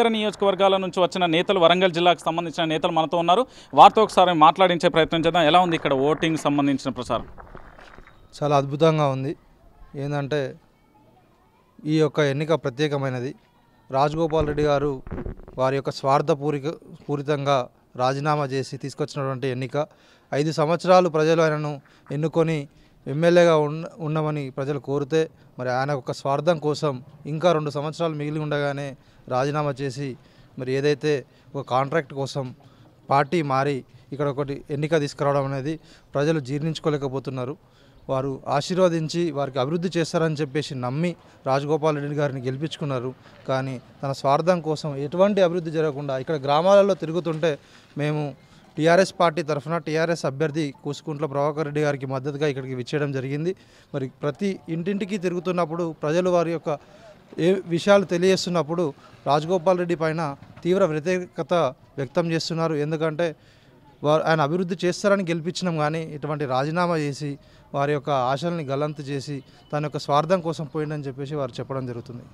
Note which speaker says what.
Speaker 1: ఇతర నియోజకవర్గాల నుంచి వచ్చిన నేతలు వరంగల్ జిల్లాకు సంబంధించిన నేతలు మనతో ఉన్నారు వారితో ఒకసారి మాట్లాడించే ప్రయత్నం చేద్దాం ఎలా ఉంది ఇక్కడ ఓటింగ్ సంబంధించిన ప్రచారం
Speaker 2: చాలా అద్భుతంగా ఉంది ఏంటంటే ఈ యొక్క ఎన్నిక ప్రత్యేకమైనది రాజగోపాల్ రెడ్డి గారు వారి యొక్క స్వార్థపూరిక పూరితంగా రాజీనామా చేసి తీసుకొచ్చినటువంటి ఎన్నిక ఐదు సంవత్సరాలు ప్రజలు ఆయనను ఎన్నుకొని ఎమ్మెల్యేగా ఉన్న ఉన్నామని ప్రజలు కోరితే మరి ఆయన ఒక స్వార్థం కోసం ఇంకా రెండు సంవత్సరాలు మిగిలి ఉండగానే రాజీనామా చేసి మరి ఏదైతే ఒక కాంట్రాక్ట్ కోసం పార్టీ మారి ఇక్కడ ఒకటి ఎన్నిక తీసుకురావడం అనేది ప్రజలు జీర్ణించుకోలేకపోతున్నారు వారు ఆశీర్వదించి వారికి అభివృద్ధి చేస్తారని చెప్పేసి నమ్మి రాజగోపాల్ రెడ్డి గారిని గెలిపించుకున్నారు కానీ తన స్వార్థం కోసం ఎటువంటి అభివృద్ధి జరగకుండా ఇక్కడ గ్రామాలలో తిరుగుతుంటే మేము టీఆర్ఎస్ పార్టీ తరఫున టీఆర్ఎస్ అభ్యర్థి కూసుకుంట్ల ప్రభాకర్ రెడ్డి గారికి మద్దతుగా ఇక్కడికి విచ్చేయడం జరిగింది మరి ప్రతి ఇంటింటికి తిరుగుతున్నప్పుడు ప్రజలు వారి యొక్క ఏ విషయాలు తెలియజేస్తున్నప్పుడు రాజగోపాల్ రెడ్డి పైన తీవ్ర వ్యతిరేకత వ్యక్తం చేస్తున్నారు ఎందుకంటే వారు ఆయన అభివృద్ధి చేస్తారని గెలిపించినాం కానీ ఇటువంటి రాజీనామా చేసి వారి యొక్క ఆశల్ని గలంతు చేసి తన యొక్క స్వార్థం కోసం పోయిందని చెప్పేసి వారు చెప్పడం జరుగుతుంది